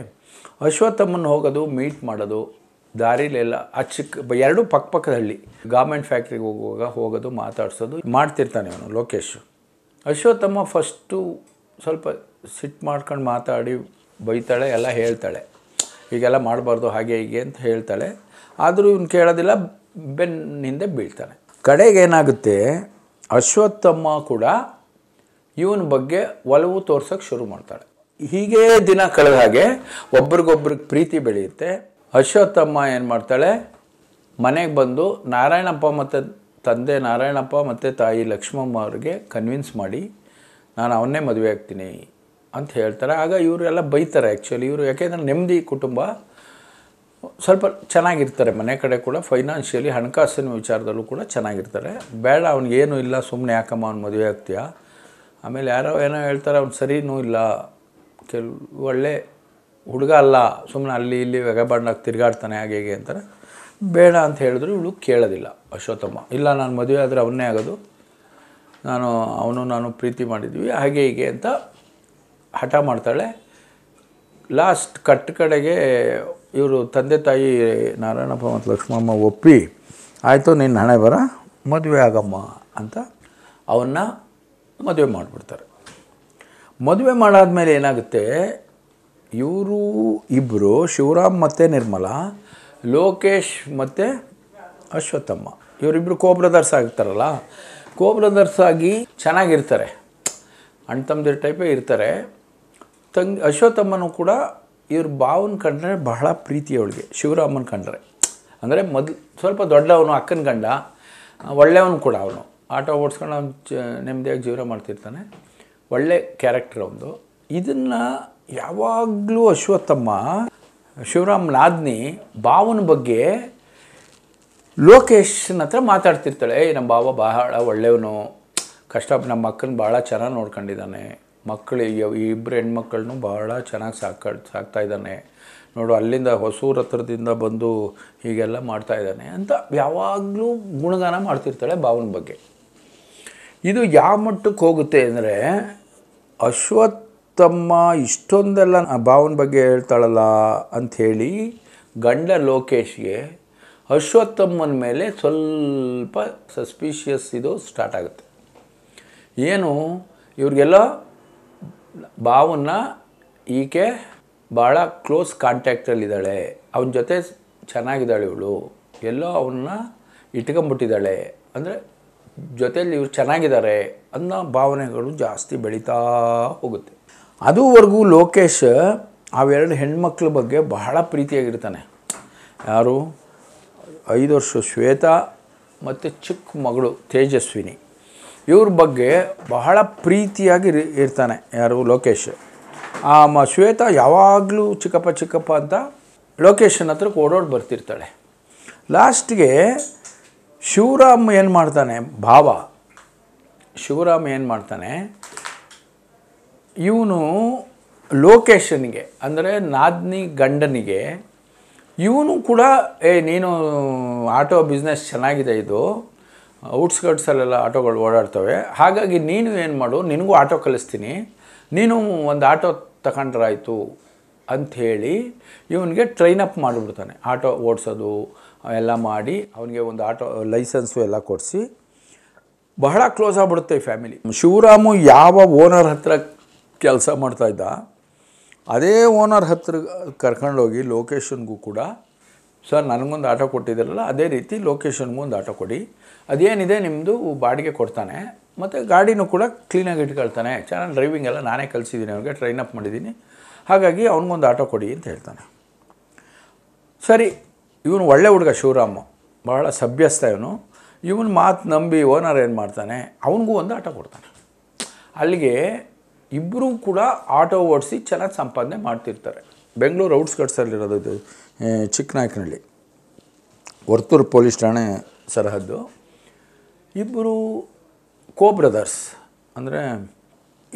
ಅಶ್ವತ್ಥಮ್ಮನ ಹೋಗೋದು ಮೀಟ್ ಮಾಡೋದು ದಾರಿಲೆಲ್ಲ ಆ ಚಿಕ್ಕ ಎರಡೂ ಪಕ್ಕ ಹಳ್ಳಿ ಗಾರ್ಮೆಂಟ್ ಫ್ಯಾಕ್ಟ್ರಿಗೆ ಹೋಗುವಾಗ ಹೋಗೋದು ಮಾತಾಡ್ಸೋದು ಮಾಡ್ತಿರ್ತಾನೆ ಅವನು ಲೋಕೇಶ್ ಅಶ್ವತ್ಥಮ್ಮ ಫಸ್ಟು ಸ್ವಲ್ಪ ಸಿಟ್ಟು ಮಾಡ್ಕೊಂಡು ಮಾತಾಡಿ ಬೈತಾಳೆ ಎಲ್ಲ ಹೇಳ್ತಾಳೆ ಹೀಗೆಲ್ಲ ಮಾಡಬಾರ್ದು ಹಾಗೆ ಹೀಗೆ ಅಂತ ಹೇಳ್ತಾಳೆ ಆದರೂ ಇವನು ಕೇಳೋದಿಲ್ಲ ಬೆನ್ನಿಂದ ಬೀಳ್ತಾನೆ ಕಡೆಗೇನಾಗುತ್ತೆ ಅಶ್ವತ್ಥಮ್ಮ ಕೂಡ ಇವನ ಬಗ್ಗೆ ಒಲವು ತೋರ್ಸೋಕ್ಕೆ ಶುರು ಮಾಡ್ತಾಳೆ ಹೀಗೇ ದಿನ ಕಳೆದ ಹಾಗೆ ಒಬ್ರಿಗೊಬ್ರಿಗೆ ಪ್ರೀತಿ ಬೆಳೆಯುತ್ತೆ ಅಶ್ವತ್ಥಮ್ಮ ಏನು ಮಾಡ್ತಾಳೆ ಮನೆಗೆ ಬಂದು ನಾರಾಯಣಪ್ಪ ಮತ್ತು ತಂದೆ ನಾರಾಯಣಪ್ಪ ಮತ್ತು ತಾಯಿ ಲಕ್ಷ್ಮಮ್ಮ ಅವ್ರಿಗೆ ಕನ್ವಿನ್ಸ್ ಮಾಡಿ ನಾನು ಅವನ್ನೇ ಮದುವೆ ಆಗ್ತೀನಿ ಅಂತ ಹೇಳ್ತಾರೆ ಆಗ ಇವರೆಲ್ಲ ಬೈತಾರೆ ಆ್ಯಕ್ಚುಲಿ ಇವರು ಯಾಕೆಂದರೆ ನೆಮ್ಮದಿ ಕುಟುಂಬ ಸ್ವಲ್ಪ ಚೆನ್ನಾಗಿರ್ತಾರೆ ಮನೆ ಕಡೆ ಕೂಡ ಫೈನಾನ್ಷಿಯಲಿ ಹಣಕಾಸಿನ ವಿಚಾರದಲ್ಲೂ ಕೂಡ ಚೆನ್ನಾಗಿರ್ತಾರೆ ಬೇಡ ಅವ್ನಿಗೇನೂ ಇಲ್ಲ ಸುಮ್ಮನೆ ಯಾಕಮ್ಮ ಅವ್ನು ಮದುವೆ ಆಗ್ತೀಯಾ ಆಮೇಲೆ ಯಾರೋ ಏನೋ ಹೇಳ್ತಾರೆ ಅವ್ನು ಸರಿನೂ ಇಲ್ಲ ಕೆಲವು ಒಳ್ಳೆ ಹುಡುಗ ಅಲ್ಲ ಸುಮ್ಮನೆ ಅಲ್ಲಿ ಇಲ್ಲಿ ವೆಗಬಾಂಡಾಗಿ ತಿರುಗಾಡ್ತಾನೆ ಹಾಗೆ ಹೇಗೆ ಅಂತಾರೆ ಬೇಡ ಅಂತ ಹೇಳಿದ್ರು ಇವಳು ಕೇಳೋದಿಲ್ಲ ಅಶ್ವತ್ಥಮ್ಮ ಇಲ್ಲ ನಾನು ಮದುವೆ ಆದರೆ ಅವನ್ನೇ ಆಗೋದು ನಾನು ಅವನು ನಾನು ಪ್ರೀತಿ ಮಾಡಿದ್ವಿ ಹಾಗೆ ಹೀಗೆ ಅಂತ ಹಠ ಮಾಡ್ತಾಳೆ ಲಾಸ್ಟ್ ಕಟ್ಟ ಕಡೆಗೆ ಇವರು ತಂದೆ ತಾಯಿ ನಾರಾಯಣಪ್ಪ ಮತ್ತು ಲಕ್ಷ್ಮಮ್ಮ ಒಪ್ಪಿ ಆಯಿತು ನಿನ್ನ ಹಣೆ ಬರ ಮದುವೆ ಆಗಮ್ಮ ಅಂತ ಅವನ್ನ ಮದುವೆ ಮಾಡಿಬಿಡ್ತಾರೆ ಮದುವೆ ಮಾಡಾದಮೇಲೆ ಏನಾಗುತ್ತೆ ಇವರು ಇಬ್ಬರು ಶಿವರಾಮ್ ಮತ್ತು ನಿರ್ಮಲ ಲೋಕೇಶ್ ಮತ್ತು ಅಶ್ವತ್ಥಮ್ಮ ಇವರಿಬ್ಬರು ಕೋಬ್ರದರ್ಸ್ ಆಗ್ತಾರಲ್ಲ ಕೋಬ್ರದರ್ಸ್ ಆಗಿ ಚೆನ್ನಾಗಿರ್ತಾರೆ ಅಣ್ಣ ತಮ್ಮದಿರ ಟೈಪೇ ಇರ್ತಾರೆ ತಂಗಿ ಅಶ್ವತ್ಥಮ್ಮನೂ ಕೂಡ ಇವ್ರ ಭಾವನ ಕಂಡ್ರೆ ಬಹಳ ಪ್ರೀತಿ ಅವಳಿಗೆ ಶಿವರಾಮನ ಕಂಡ್ರೆ ಅಂದರೆ ಮೊದಲು ಸ್ವಲ್ಪ ದೊಡ್ಡವನು ಅಕ್ಕನ ಗಂಡ ಒಳ್ಳೆಯವನು ಕೂಡ ಅವನು ಆಟೋ ಓಡಿಸ್ಕೊಂಡು ಅವನು ಚ ನೆಮ್ಮದಿಯಾಗಿ ಜೀವನ ಮಾಡ್ತಿರ್ತಾನೆ ಒಳ್ಳೆ ಕ್ಯಾರೆಕ್ಟರ್ ಅವನು ಇದನ್ನು ಯಾವಾಗಲೂ ಅಶ್ವತ್ಥಮ್ಮ ಶಿವರಾಮ್ ನಾದ್ನಿ ಬಾವನ ಬಗ್ಗೆ ಲೋಕೇಶನ ಹತ್ರ ಮಾತಾಡ್ತಿರ್ತಾಳೆ ನಮ್ಮ ಬಾವ ಬಹಳ ಒಳ್ಳೆಯವನು ಕಷ್ಟ ನಮ್ಮ ಮಕ್ಕಳನ್ನ ಭಾಳ ಚೆನ್ನಾಗಿ ನೋಡ್ಕೊಂಡಿದ್ದಾನೆ ಮಕ್ಕಳು ಇಬ್ಬರು ಹೆಣ್ಮಕ್ಳನ್ನೂ ಭಾಳ ಚೆನ್ನಾಗಿ ಸಾಕ ಸಾಕ್ತಾಯಿದ್ದಾನೆ ನೋಡು ಅಲ್ಲಿಂದ ಹೊಸೂರ ಹತ್ರದಿಂದ ಬಂದು ಹೀಗೆಲ್ಲ ಮಾಡ್ತಾಯಿದ್ದಾನೆ ಅಂತ ಯಾವಾಗಲೂ ಗುಣಗಾನ ಮಾಡ್ತಿರ್ತಾಳೆ ಭಾವನ ಬಗ್ಗೆ ಇದು ಯಾವ ಮಟ್ಟಕ್ಕೆ ಹೋಗುತ್ತೆ ಅಂದರೆ ಅಶ್ವತ್ ತಮ್ಮ ಇಷ್ಟೊಂದೆಲ್ಲ ಭಾವನ ಬಗ್ಗೆ ಹೇಳ್ತಾಳಲ್ಲ ಅಂಥೇಳಿ ಗಂಡ ಲೋಕೇಶ್ಗೆ ಅಶ್ವತ್ಥಮ್ಮನ ಮೇಲೆ ಸ್ವಲ್ಪ ಸಸ್ಪಿಷಿಯಸ್ ಇದು ಸ್ಟಾರ್ಟ್ ಆಗುತ್ತೆ ಏನು ಇವ್ರಿಗೆಲ್ಲ ಭಾವನ ಈಕೆ ಭಾಳ ಕ್ಲೋಸ್ ಕಾಂಟ್ಯಾಕ್ಟಲ್ಲಿದ್ದಾಳೆ ಅವನ ಜೊತೆ ಚೆನ್ನಾಗಿದ್ದಾಳೆ ಇವಳು ಎಲ್ಲೋ ಅವನ್ನ ಇಟ್ಕೊಂಬಿಟ್ಟಿದ್ದಾಳೆ ಅಂದರೆ ಜೊತೆಯಲ್ಲಿ ಇವ್ರು ಚೆನ್ನಾಗಿದ್ದಾರೆ ಅನ್ನೋ ಭಾವನೆಗಳು ಜಾಸ್ತಿ ಬೆಳೀತಾ ಹೋಗುತ್ತೆ ಅದುವರೆಗೂ ಲೋಕೇಶ್ ಅವೆರಡು ಹೆಣ್ಮಕ್ಳ ಬಗ್ಗೆ ಬಹಳ ಪ್ರೀತಿಯಾಗಿರ್ತಾನೆ ಯಾರು ಐದು ವರ್ಷ ಶ್ವೇತಾ ಮತ್ತು ಚಿಕ್ಕ ಮಗಳು ತೇಜಸ್ವಿನಿ ಇವ್ರ ಬಗ್ಗೆ ಬಹಳ ಪ್ರೀತಿಯಾಗಿ ಇರ್ತಾನೆ ಯಾರು ಲೋಕೇಶ್ ಆ ಮ ಶ್ವೇತಾ ಯಾವಾಗಲೂ ಚಿಕ್ಕಪ್ಪ ಚಿಕ್ಕಪ್ಪ ಅಂತ ಲೋಕೇಶನ್ ಹತ್ರ ಓಡೋಡಿ ಬರ್ತಿರ್ತಾಳೆ ಲಾಸ್ಟ್ಗೆ ಶಿವರಾಮ್ ಏನು ಮಾಡ್ತಾನೆ ಭಾವ ಶಿವರಾಮ್ ಏನು ಮಾಡ್ತಾನೆ ಇವನು ಲೋಕೇಶನ್ಗೆ ಅಂದರೆ ನಾದ್ನಿ ಗಂಡನಿಗೆ ಇವನು ಕೂಡ ಏ ನೀನು ಆಟೋ ಬಿಸ್ನೆಸ್ ಚೆನ್ನಾಗಿದೆ ಇದು ಔಟ್ಸ್ಕರ್ಟ್ಸಲ್ಲೆಲ್ಲ ಆಟೋಗಳು ಓಡಾಡ್ತವೆ ಹಾಗಾಗಿ ನೀನು ಏನು ಮಾಡು ನಿನಗೂ ಆಟೋ ಕಲಿಸ್ತೀನಿ ನೀನು ಒಂದು ಆಟೋ ತಗೊಂಡ್ರಾಯ್ತು ಅಂಥೇಳಿ ಇವನಿಗೆ ಟ್ರೈನ್ ಅಪ್ ಮಾಡಿಬಿಡ್ತಾನೆ ಆಟೋ ಓಡಿಸೋದು ಎಲ್ಲ ಮಾಡಿ ಅವನಿಗೆ ಒಂದು ಆಟೋ ಲೈಸೆನ್ಸು ಎಲ್ಲ ಕೊಡಿಸಿ ಬಹಳ ಕ್ಲೋಸ್ ಆಗಿಬಿಡುತ್ತೆ ಈ ಫ್ಯಾಮಿಲಿ ಶಿವರಾಮು ಯಾವ ಓನರ್ ಹತ್ರ ಕೆಲಸ ಮಾಡ್ತಾಯಿದ್ದ ಅದೇ ಓನರ್ ಹತ್ರ ಕರ್ಕೊಂಡೋಗಿ ಲೊಕೇಶನ್ಗೂ ಕೂಡ ಸರ್ ನನಗೊಂದು ಆಟೋ ಕೊಟ್ಟಿದ್ದಿರಲ್ಲ ಅದೇ ರೀತಿ ಲೊಕೇಶನ್ಗೂ ಒಂದು ಆಟೋ ಕೊಡಿ ಅದೇನಿದೆ ನಿಮ್ಮದು ಬಾಡಿಗೆ ಕೊಡ್ತಾನೆ ಮತ್ತು ಗಾಡಿನೂ ಕೂಡ ಕ್ಲೀನಾಗಿ ಇಟ್ಕೊಳ್ತಾನೆ ಚೆನ್ನಾಗಿ ಡ್ರೈವಿಂಗ್ ಎಲ್ಲ ನಾನೇ ಕಲಿಸಿದ್ದೀನಿ ಅವ್ರಿಗೆ ಟ್ರೈನ್ ಅಪ್ ಮಾಡಿದ್ದೀನಿ ಹಾಗಾಗಿ ಅವನಿಗೊಂದು ಆಟೋ ಕೊಡಿ ಅಂತ ಹೇಳ್ತಾನೆ ಸರಿ ಇವನು ಒಳ್ಳೆ ಹುಡುಗ ಶಿವರಾಮ್ ಭಾಳ ಸಭ್ಯಸ್ಥ ಇವನು ಇವನು ಮಾತು ನಂಬಿ ಓನರ್ ಏನು ಮಾಡ್ತಾನೆ ಅವನಿಗೂ ಒಂದು ಆಟೋ ಕೊಡ್ತಾನೆ ಅಲ್ಲಿಗೆ ಇಬ್ಬರೂ ಕೂಡ ಆಟೋ ಓಡಿಸಿ ಚೆನ್ನಾಗಿ ಸಂಪಾದನೆ ಮಾಡ್ತಿರ್ತಾರೆ ಬೆಂಗಳೂರು ಔಟ್ಸ್ಕಟ್ಸಲ್ಲಿರೋದು ಇದು ಚಿಕ್ಕನಾಯಕನಹಳ್ಳಿ ವರ್ತೂರು ಪೊಲೀಸ್ ಠಾಣೆ ಸರಹದ್ದು ಇಬ್ಬರು ಕೋ ಬ್ರದರ್ಸ್ ಅಂದರೆ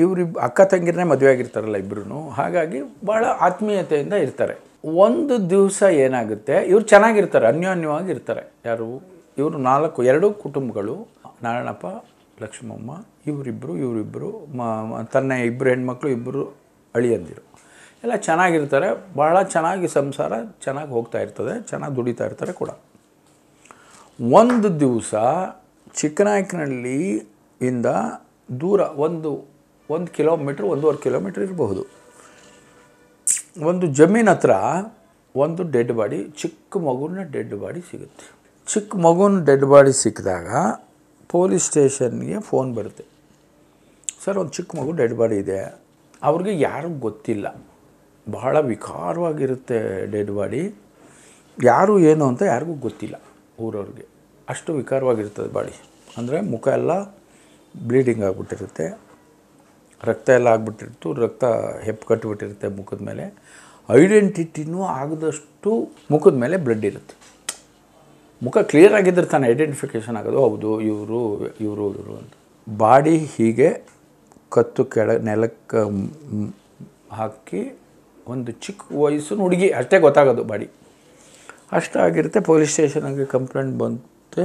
ಇವರಿಬ್ ಅಕ್ಕ ತಂಗಿರನ್ನೇ ಮದುವೆ ಆಗಿರ್ತಾರಲ್ಲ ಇಬ್ಬರೂ ಹಾಗಾಗಿ ಭಾಳ ಆತ್ಮೀಯತೆಯಿಂದ ಇರ್ತಾರೆ ಒಂದು ದಿವಸ ಏನಾಗುತ್ತೆ ಇವ್ರು ಚೆನ್ನಾಗಿರ್ತಾರೆ ಅನ್ಯೋನ್ಯವಾಗಿರ್ತಾರೆ ಯಾರು ಇವರು ನಾಲ್ಕು ಎರಡು ಕುಟುಂಬಗಳು ನಾರಾಯಣಪ್ಪ ಲಕ್ಷ್ಮಮ್ಮ ಇವರಿಬ್ಬರು ಇವರಿಬ್ಬರು ತನ್ನ ಇಬ್ಬರು ಹೆಣ್ಮಕ್ಳು ಇಬ್ಬರು ಅಳಿಯಂದಿರು ಎಲ್ಲ ಚೆನ್ನಾಗಿರ್ತಾರೆ ಭಾಳ ಚೆನ್ನಾಗಿ ಸಂಸಾರ ಚೆನ್ನಾಗಿ ಹೋಗ್ತಾ ಇರ್ತದೆ ಚೆನ್ನಾಗಿ ದುಡಿತಾ ಇರ್ತಾರೆ ಕೂಡ ಒಂದು ದಿವಸ ಚಿಕ್ಕನಾಯಕನಹಳ್ಳಿ ಇಂದ ದೂರ ಒಂದು ಒಂದು ಕಿಲೋಮೀಟ್ರ್ ಒಂದೂವರೆ ಕಿಲೋಮೀಟ್ರ್ ಇರಬಹುದು ಒಂದು ಜಮೀನ್ ಹತ್ರ ಒಂದು ಡೆಡ್ ಬಾಡಿ ಚಿಕ್ಕ ಮಗುನ ಡೆಡ್ ಬಾಡಿ ಸಿಗುತ್ತೆ ಚಿಕ್ಕ ಮಗುನ ಡೆಡ್ ಬಾಡಿ ಸಿಕ್ಕಿದಾಗ ಪೊಲೀಸ್ ಸ್ಟೇಷನ್ಗೆ ಫೋನ್ ಬರುತ್ತೆ ಸರ್ ಒಂದು ಚಿಕ್ಕ ಮಗು ಡೆಡ್ ಬಾಡಿ ಇದೆ ಅವ್ರಿಗೆ ಯಾರಿಗೂ ಗೊತ್ತಿಲ್ಲ ಬಹಳ ವಿಕಾರವಾಗಿರುತ್ತೆ ಡೆಡ್ ಬಾಡಿ ಯಾರು ಏನು ಅಂತ ಯಾರಿಗೂ ಗೊತ್ತಿಲ್ಲ ಊರವ್ರಿಗೆ ಅಷ್ಟು ವಿಕಾರವಾಗಿರ್ತದೆ ಬಾಡಿ ಅಂದರೆ ಮುಖ ಎಲ್ಲ ಬ್ಲೀಡಿಂಗ್ ಆಗಿಬಿಟ್ಟಿರುತ್ತೆ ರಕ್ತ ಎಲ್ಲ ಆಗ್ಬಿಟ್ಟಿರ್ತು ರಕ್ತ ಹೆಪ್ಪು ಕಟ್ಟಿಬಿಟ್ಟಿರುತ್ತೆ ಮುಖದ ಮೇಲೆ ಐಡೆಂಟಿಟಿನೂ ಆಗದಷ್ಟು ಮುಖದ ಮೇಲೆ ಬ್ಲಡ್ ಇರುತ್ತೆ ಮುಖ ಕ್ಲಿಯರ್ ಆಗಿದ್ದರೆ ತಾನೆ ಐಡೆಂಟಿಫಿಕೇಷನ್ ಆಗೋದು ಹೌದು ಇವರು ಇವರು ಇವರು ಅಂತ ಬಾಡಿ ಹೀಗೆ ಕತ್ತು ಕೆಳ ನೆಲಕ್ಕೆ ಹಾಕಿ ಒಂದು ಚಿಕ್ಕ ವಯಸ್ಸು ಹುಡುಗಿ ಅಷ್ಟೇ ಗೊತ್ತಾಗೋದು ಬಾಡಿ ಅಷ್ಟಾಗಿರುತ್ತೆ ಪೊಲೀಸ್ ಸ್ಟೇಷನ್ಗೆ ಕಂಪ್ಲೇಂಟ್ ಬಂತು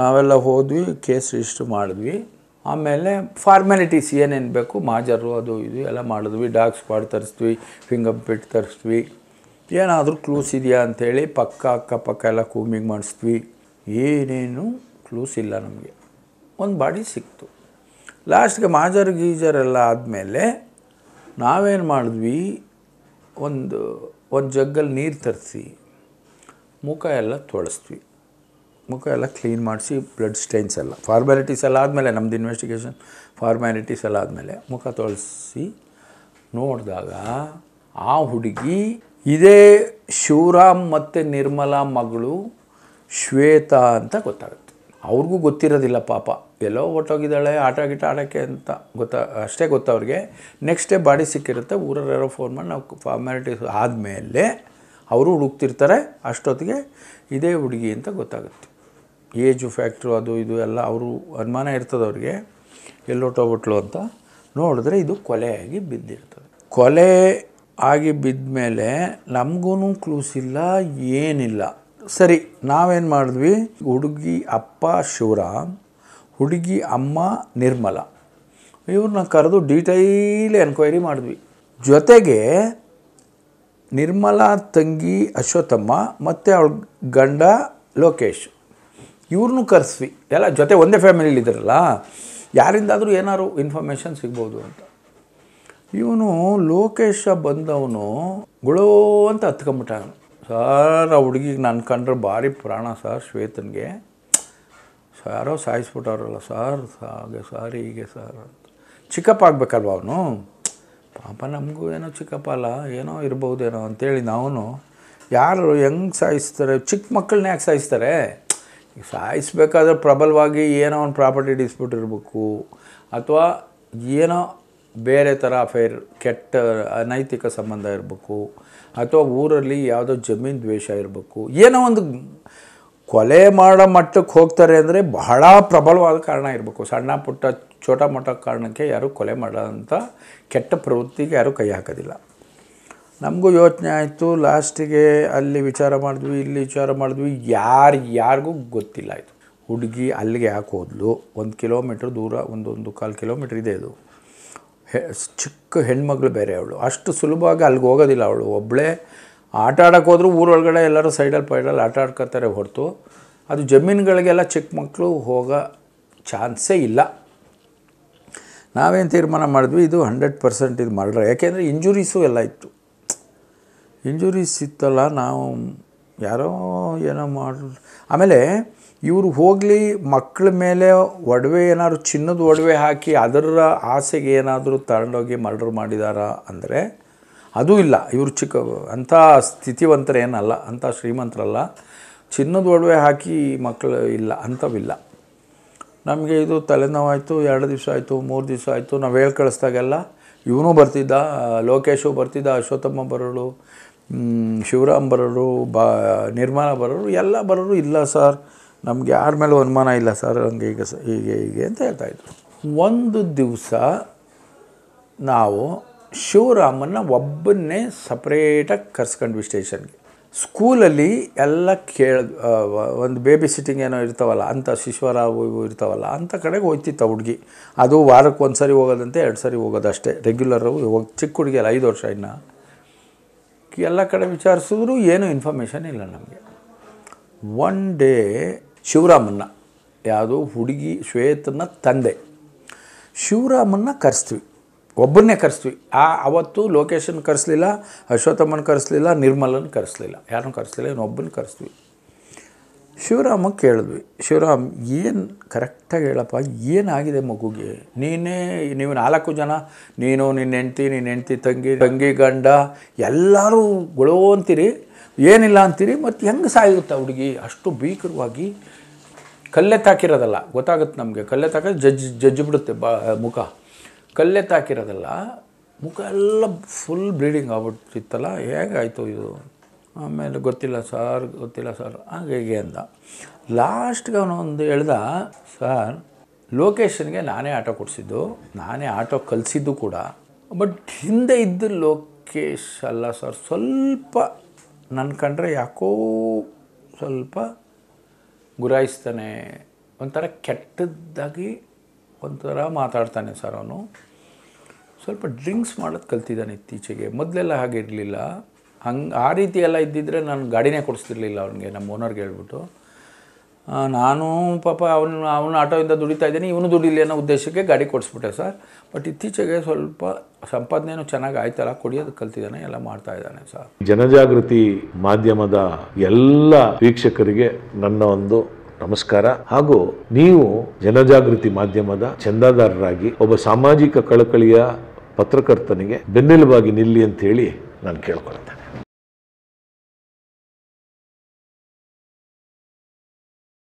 ನಾವೆಲ್ಲ ಹೋದ್ವಿ ಕೇಸ್ ರಿಜಿಸ್ಟ್ರ್ ಮಾಡಿದ್ವಿ ಆಮೇಲೆ ಫಾರ್ಮ್ಯಾಲಿಟೀಸ್ ಏನೇನು ಬೇಕು ಮಾಜರು ಅದು ಇದು ಎಲ್ಲ ಮಾಡಿದ್ವಿ ಡಾಗ್ ಸ್ಪಾಟ್ ತರಿಸ್ತೀವಿ ಫಿಂಗರ್ ಪ್ರಿಂಟ್ ತರಿಸ್ತೀವಿ ಏನಾದರೂ ಕ್ಲೂಸ್ ಇದೆಯಾ ಅಂಥೇಳಿ ಪಕ್ಕ ಅಕ್ಕಪಕ್ಕ ಎಲ್ಲ ಕೂಮಿಂಗ್ ಮಾಡಿಸಿದ್ವಿ ಏನೇನು ಕ್ಲೂಸ್ ಇಲ್ಲ ನಮಗೆ ಒಂದು ಬಾಡಿ ಸಿಕ್ತು ಲಾಸ್ಟ್ಗೆ ಮಾಜರ್ ಗೀಜರ್ ಎಲ್ಲ ಆದಮೇಲೆ ನಾವೇನು ಮಾಡಿದ್ವಿ ಒಂದು ಒಂದು ಜಗ್ಗಲ್ಲಿ ನೀರು ತರಿಸಿ ಮುಖ ಎಲ್ಲ ತೊಳಸ್ತೀವಿ ಮುಖ ಎಲ್ಲ ಕ್ಲೀನ್ ಮಾಡಿಸಿ ಬ್ಲಡ್ ಸ್ಟೈನ್ಸ್ ಎಲ್ಲ ಫಾರ್ಮ್ಯಾಲಿಟೀಸ್ ಎಲ್ಲ ಆದಮೇಲೆ ನಮ್ಮದು ಇನ್ವೆಸ್ಟಿಗೇಷನ್ ಫಾರ್ಮ್ಯಾಲಿಟೀಸ್ ಎಲ್ಲ ಆದಮೇಲೆ ಮುಖ ತೊಳಸಿ ನೋಡಿದಾಗ ಆ ಹುಡುಗಿ ಇದೇ ಶಿವರಾಮ್ ಮತ್ತು ನಿರ್ಮಲಾ ಮಗಳು ಶ್ವೇತಾ ಅಂತ ಗೊತ್ತಾಗುತ್ತೆ ಅವ್ರಿಗೂ ಗೊತ್ತಿರೋದಿಲ್ಲ ಪಾಪ ಎಲ್ಲೋ ಹೊಟ್ಟೋಗಿದ್ದಾಳೆ ಆಟ ಗಿಟ ಆಡೋಕ್ಕೆ ಅಂತ ಗೊತ್ತಾ ಅಷ್ಟೇ ಗೊತ್ತವ್ರಿಗೆ ನೆಕ್ಸ್ಟ್ ಡೇ ಬಾಡಿ ಸಿಕ್ಕಿರುತ್ತೆ ಊರಲ್ಲಿರೋ ಫೋನ್ ಮಾಡಿ ನಾವು ಫಾರ್ಮ್ಯಾಲಿಟೀಸ್ ಆದಮೇಲೆ ಅವರು ಹುಡುಕ್ತಿರ್ತಾರೆ ಅಷ್ಟೊತ್ತಿಗೆ ಇದೇ ಹುಡುಗಿ ಅಂತ ಗೊತ್ತಾಗುತ್ತೆ ಏಜು ಫ್ಯಾಕ್ಟ್ರು ಅದು ಇದು ಎಲ್ಲ ಅವರು ಅನುಮಾನ ಇರ್ತದೆ ಅವ್ರಿಗೆ ಎಲ್ಲೋಟೋಗ್ಬಿಟ್ಲು ಅಂತ ನೋಡಿದ್ರೆ ಇದು ಕೊಲೆಯಾಗಿ ಬಿದ್ದಿರ್ತದೆ ಕೊಲೆ ಆಗಿ ಬಿದ್ದ ಮೇಲೆ ನಮಗೂ ಕ್ಲೂಸ್ ಇಲ್ಲ ಏನಿಲ್ಲ ಸರಿ ನಾವೇನು ಮಾಡಿದ್ವಿ ಹುಡುಗಿ ಅಪ್ಪ ಶಿವರಾಮ್ ಹುಡುಗಿ ಅಮ್ಮ ನಿರ್ಮಲ ಇವ್ರನ್ನ ಕರೆದು ಡೀಟೈಲ್ ಎನ್ಕ್ವೈರಿ ಮಾಡಿದ್ವಿ ಜೊತೆಗೆ ನಿರ್ಮಲಾ ತಂಗಿ ಅಶ್ವಥಮ್ಮ ಮತ್ತು ಅವಳ ಗಂಡ ಲೋಕೇಶ್ ಇವ್ರನ್ನೂ ಕರೆಸ್ವಿ ಎಲ್ಲ ಜೊತೆ ಒಂದೇ ಫ್ಯಾಮಿಲಿಲಿದ್ದಾರಲ್ಲ ಯಾರಿಂದಾದರೂ ಏನಾದ್ರು ಇನ್ಫಾರ್ಮೇಷನ್ ಸಿಗ್ಬೋದು ಅಂತ ಇವನು ಲೋಕೇಶ ಬಂದವನು ಗುಳೋ ಅಂತ ಹತ್ಕೊಂಬಿಟ್ಟ ಸರ್ ಆ ಹುಡುಗಿಗೆ ನನ್ನ ಕಂಡ್ರೆ ಭಾರಿ ಪ್ರಾಣ ಸರ್ ಶ್ವೇತನಿಗೆ ಸಾರೋ ಸಾಯಿಸ್ಬಿಟ್ಟವ್ರಲ್ಲ ಸರ್ ಹಾಗೆ ಸರ್ ಹೀಗೆ ಸರ್ ಅಂತ ಚಿಕ್ಕಪ್ಪ ಆಗಬೇಕಲ್ವ ಅವನು ಪಾಪ ನಮಗೂ ಏನೋ ಚಿಕ್ಕಪ್ಪ ಅಲ್ಲ ಏನೋ ಇರ್ಬೋದೇನೋ ಅಂತೇಳಿ ನಾವು ಯಾರು ಹೆಂಗೆ ಸಾಯಿಸ್ತಾರೆ ಚಿಕ್ಕ ಮಕ್ಕಳನ್ನ ಯಾಕೆ ಸಾಯಿಸ್ತಾರೆ ಸಾಯಿಸ್ಬೇಕಾದ್ರೆ ಪ್ರಬಲವಾಗಿ ಏನೋ ಒಂದು ಪ್ರಾಪರ್ಟಿ ಡಿಸ್ಪ್ಯೂಟ್ ಇರಬೇಕು ಅಥವಾ ಏನೋ ಬೇರೆ ಥರ ಅಫೇರ್ ಕೆಟ್ಟ ಅನೈತಿಕ ಸಂಬಂಧ ಇರಬೇಕು ಅಥವಾ ಊರಲ್ಲಿ ಯಾವುದೋ ಜಮೀನು ದ್ವೇಷ ಇರಬೇಕು ಏನೋ ಒಂದು ಕೊಲೆ ಮಾಡೋ ಮಟ್ಟಕ್ಕೆ ಹೋಗ್ತಾರೆ ಅಂದರೆ ಬಹಳ ಪ್ರಬಲವಾದ ಕಾರಣ ಇರಬೇಕು ಸಣ್ಣ ಪುಟ್ಟ ಛೋಟ ಮೊಟ್ಟ ಕಾರಣಕ್ಕೆ ಯಾರೂ ಕೊಲೆ ಮಾಡೋಂಥ ಕೆಟ್ಟ ಪ್ರವೃತ್ತಿಗೆ ಯಾರೂ ಕೈ ಹಾಕೋದಿಲ್ಲ ನಮಗೂ ಯೋಚನೆ ಆಯಿತು ಲಾಸ್ಟಿಗೆ ಅಲ್ಲಿ ವಿಚಾರ ಮಾಡಿದ್ವಿ ಇಲ್ಲಿ ವಿಚಾರ ಮಾಡಿದ್ವಿ ಯಾರು ಯಾರಿಗೂ ಗೊತ್ತಿಲ್ಲ ಇದು ಹುಡುಗಿ ಅಲ್ಲಿಗೆ ಯಾಕೆ ಹೋದ್ಲು ಒಂದು ಕಿಲೋಮೀಟ್ರ್ ದೂರ ಒಂದೊಂದು ಕಾಲು ಕಿಲೋಮೀಟ್ರ್ ಇದೆ ಅದು ಚಿಕ್ಕ ಹೆಣ್ಮಗಳು ಬೇರೆ ಅವಳು ಅಷ್ಟು ಸುಲಭವಾಗಿ ಅಲ್ಲಿಗೆ ಹೋಗೋದಿಲ್ಲ ಅವಳು ಒಬ್ಬಳೇ ಆಟ ಆಡೋಕ್ಕೆ ಊರೊಳಗಡೆ ಎಲ್ಲರೂ ಸೈಡಲ್ಲಿ ಪೈಡಲ್ಲಿ ಆಟ ಆಡ್ಕೊತಾರೆ ಹೊರತು ಅದು ಜಮೀನುಗಳಿಗೆಲ್ಲ ಚಿಕ್ಕ ಮಕ್ಕಳು ಹೋಗೋ ಚಾನ್ಸೇ ಇಲ್ಲ ನಾವೇನು ತೀರ್ಮಾನ ಮಾಡಿದ್ವಿ ಇದು ಹಂಡ್ರೆಡ್ ಪರ್ಸೆಂಟ್ ಇದು ಮಾಡ್ರೆ ಯಾಕೆಂದರೆ ಇಂಜುರೀಸು ಎಲ್ಲ ಇತ್ತು ಇಂಜುರೀಸ್ ಇತ್ತಲ್ಲ ನಾವು ಯಾರೋ ಏನೋ ಮಾಡ ಆಮೇಲೆ ಇವರು ಹೋಗಲಿ ಮಕ್ಕಳ ಮೇಲೆ ಒಡವೆ ಏನಾದ್ರು ಚಿನ್ನದ ಒಡವೆ ಹಾಕಿ ಅದರ ಆಸೆಗೆ ಏನಾದರೂ ತಗೊಂಡೋಗಿ ಮರ್ಡರ್ ಮಾಡಿದಾರ ಅಂದರೆ ಅದೂ ಇಲ್ಲ ಇವರು ಚಿಕ್ಕ ಅಂಥ ಸ್ಥಿತಿವಂತರೇನಲ್ಲ ಅಂಥ ಶ್ರೀಮಂತರಲ್ಲ ಚಿನ್ನದ ಒಡವೆ ಹಾಕಿ ಮಕ್ಕಳು ಇಲ್ಲ ಅಂಥವಿಲ್ಲ ನಮಗೆ ಇದು ತಲೆನೋವಾಯಿತು ಎರಡು ದಿವಸ ಆಯಿತು ಮೂರು ದಿವಸ ಆಯಿತು ನಾವು ಹೇಳಿ ಕಳಿಸ್ದಾಗೆಲ್ಲ ಇವನು ಬರ್ತಿದ್ದ ಲೋಕೇಶು ಬರ್ತಿದ್ದ ಅಶ್ವತ್ಥಮ್ಮ ಬರೋರು ಶಿವರಾಮ್ ಬರೋರು ಬಾ ನಿರ್ಮಾಣ ಬರೋರು ಎಲ್ಲ ಬರೋರು ಇಲ್ಲ ಸರ್ ನಮ್ಗೆ ಯಾರ ಮೇಲೂ ಅನುಮಾನ ಇಲ್ಲ ಸರ್ ಹಂಗೆ ಈಗ ಸ ಹೀಗೆ ಹೀಗೆ ಅಂತ ಹೇಳ್ತಾಯಿದ್ರು ಒಂದು ದಿವಸ ನಾವು ಶಿವರಾಮನ್ನ ಒಬ್ಬನ್ನೇ ಸಪ್ರೇಟಾಗಿ ಕರ್ಸ್ಕೊಂಡ್ವಿ ಸ್ಟೇಷನ್ಗೆ ಸ್ಕೂಲಲ್ಲಿ ಎಲ್ಲ ಕೇಳ ಒಂದು ಬೇಬಿ ಸಿಟ್ಟಿಂಗ್ ಏನೋ ಇರ್ತಾವಲ್ಲ ಅಂಥ ಶಿಶ್ವರಾವು ಇವು ಇರ್ತಾವಲ್ಲ ಅಂಥ ಕಡೆಗೆ ಹೋಗ್ತಿತ್ತ ಹುಡುಗಿ ಅದು ವಾರಕ್ಕೆ ಒಂದು ಸರಿ ಹೋಗೋದಂತೆ ಎರಡು ಸರಿ ಹೋಗೋದಷ್ಟೇ ರೆಗ್ಯುಲರು ಇವಾಗ ಚಿಕ್ಕ ಹುಡುಗಿಯಲ್ಲ ಐದು ವರ್ಷ ಇನ್ನು ಎಲ್ಲ ಕಡೆ ವಿಚಾರಿಸಿದ್ರು ಏನೂ ಇನ್ಫಾರ್ಮೇಷನ್ ಇಲ್ಲ ನಮಗೆ ಒನ್ ಡೇ ಶಿವರಾಮನ್ನ ಯಾವುದೋ ಹುಡುಗಿ ಶ್ವೇತನ ತಂದೆ ಶಿವರಾಮನ್ನ ಕರೆಸ್ತೀವಿ ಒಬ್ಬನ್ನೇ ಕರೆಸ್ತೀವಿ ಆ ಅವತ್ತು ಲೊಕೇಶನ್ ಕರೆಸಲಿಲ್ಲ ಅಶ್ವಥಮ್ಮನ ಕರೆಸ್ಲಿಲ್ಲ ನಿರ್ಮಲನ ಕರೆಸ್ಲಿಲ್ಲ ಯಾರೂ ಕರೆಸ್ಲಿಲ್ಲ ಇನ್ನೊಬ್ಬನ ಕರೆಸ್ತೀವಿ ಶಿವರಾಮ ಕೇಳಿದ್ವಿ ಶಿವರಾಮ್ ಏನು ಕರೆಕ್ಟಾಗಿ ಹೇಳಪ್ಪ ಏನಾಗಿದೆ ಮಗುಗೆ ನೀನೇ ನೀವು ನಾಲ್ಕು ಜನ ನೀನು ನಿನ್ನ ಹೆಂಡ್ತಿ ನಿನ್ನ ಹೆಂಡ್ತಿ ತಂಗಿ ತಂಗಿ ಗಂಡ ಎಲ್ಲರೂ ಗೊಳೋ ಅಂತೀರಿ ಏನಿಲ್ಲ ಅಂತೀರಿ ಮತ್ತು ಹೆಂಗೆ ಸಾಯುತ್ತೆ ಹುಡುಗಿ ಅಷ್ಟು ಭೀಕರವಾಗಿ ಕಲ್ಲೆತ್ತಾಕಿರೋದಲ್ಲ ಗೊತ್ತಾಗುತ್ತೆ ನಮಗೆ ಕಲ್ಲೆ ಜಜ್ ಜಜ್ಜಿ ಜಜ್ಜಿ ಬಿಡುತ್ತೆ ಬಾ ಮುಖ ಕಲ್ಲೆತ್ತಾಕಿರೋದಲ್ಲ ಮುಖ ಎಲ್ಲ ಫುಲ್ ಬ್ಲೀಡಿಂಗ್ ಆಗ್ಬಿಟ್ಟಿತ್ತಲ್ಲ ಹೇಗಾಯಿತು ಇದು ಆಮೇಲೆ ಗೊತ್ತಿಲ್ಲ ಸರ್ ಗೊತ್ತಿಲ್ಲ ಸರ್ ಹಾಗೆ ಹೇಗೆ ಅಂದ ಲಾಸ್ಟ್ಗೆ ಅವನು ಒಂದು ಹೇಳ್ದ ಸರ್ ಲೊಕೇಶನ್ಗೆ ನಾನೇ ಆಟೋ ಕೊಡಿಸಿದ್ದು ನಾನೇ ಆಟೋ ಕಲಿಸಿದ್ದು ಕೂಡ ಬಟ್ ಹಿಂದೆ ಇದ್ದ ಲೋಕೇಶ್ ಅಲ್ಲ ಸರ್ ಸ್ವಲ್ಪ ನನ್ನ ಕಂಡ್ರೆ ಯಾಕೋ ಸ್ವಲ್ಪ ಗುರಾಯಿಸ್ತಾನೆ ಒಂಥರ ಕೆಟ್ಟದ್ದಾಗಿ ಒಂಥರ ಮಾತಾಡ್ತಾನೆ ಸರ್ ಅವನು ಸ್ವಲ್ಪ ಡ್ರಿಂಕ್ಸ್ ಮಾಡೋದು ಕಲ್ತಿದ್ದಾನೆ ಇತ್ತೀಚೆಗೆ ಮೊದಲೆಲ್ಲ ಹಾಗೆ ಇರಲಿಲ್ಲ ಹಂಗೆ ಆ ರೀತಿ ಎಲ್ಲ ಇದ್ದಿದ್ದರೆ ನಾನು ಗಾಡಿನೇ ಕೊಡಿಸ್ತಿರ್ಲಿಲ್ಲ ಅವ್ನಿಗೆ ನಮ್ಮ ಓನರ್ಗೆ ಹೇಳ್ಬಿಟ್ಟು ನಾನು ಪಾಪ ಅವನು ಅವನು ಆಟೋದಿಂದ ದುಡಿತಾ ಇದ್ದೀನಿ ಇವನು ದುಡಿಲಿ ಅನ್ನೋ ಉದ್ದೇಶಕ್ಕೆ ಗಾಡಿ ಕೊಡಿಸ್ಬಿಟ್ಟೆ ಸರ್ ಬಟ್ ಇತ್ತೀಚೆಗೆ ಸ್ವಲ್ಪ ಸಂಪಾದನೆಯೂ ಚೆನ್ನಾಗಿ ಆಯ್ತಲ್ಲ ಕುಡಿಯೋದು ಕಲ್ತಿದ್ದಾನೆ ಎಲ್ಲ ಮಾಡ್ತಾ ಇದ್ದಾನೆ ಸರ್ ಜನಜಾಗೃತಿ ಮಾಧ್ಯಮದ ಎಲ್ಲ ವೀಕ್ಷಕರಿಗೆ ನನ್ನ ಒಂದು ನಮಸ್ಕಾರ ಹಾಗೂ ನೀವು ಜನಜಾಗೃತಿ ಮಾಧ್ಯಮದ ಚಂದಾದಾರರಾಗಿ ಒಬ್ಬ ಸಾಮಾಜಿಕ ಕಳಕಳಿಯ ಪತ್ರಕರ್ತನಿಗೆ ಬೆನ್ನೆಲುಬಾಗಿ ನಿಲ್ಲಿ ಅಂತ ಹೇಳಿ ನಾನು ಕೇಳ್ಕೊಳ್ತೇನೆ